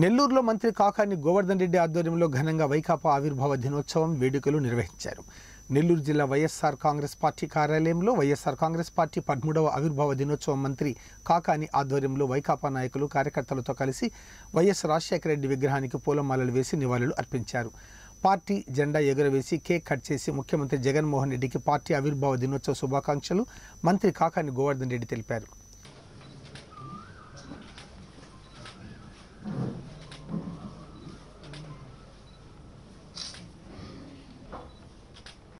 నెల్లూరులో మంత్రి కాకాని గోవర్ధన్ రెడ్డి ఆధ్వర్యంలో ఘనంగా వైకాపా ఆవిర్భావ దినోత్సవం వేడుకలు నిర్వహించారు నెల్లూరు జిల్లా వైఎస్ఆర్ కాంగ్రెస్ పార్టీ కార్యాలయంలో వైఎస్ఆర్ కాంగ్రెస్ పార్టీ పదమూడవ ఆవిర్భావ దినోత్సవం మంత్రి కాకాని ఆధ్వర్యంలో వైకాపా నాయకులు కార్యకర్తలతో కలిసి వైఎస్ రాజశేఖర రెడ్డి విగ్రహానికి పూలమాలలు వేసి నివాళులు అర్పించారు పార్టీ జెండా ఎగురవేసి కేక్ కట్ చేసి ముఖ్యమంత్రి జగన్మోహన్ రెడ్డికి పార్టీ ఆవిర్భావ దినోత్సవ శుభాకాంక్షలు మంత్రి కాకాని గోవర్ధన్ రెడ్డి తెలిపారు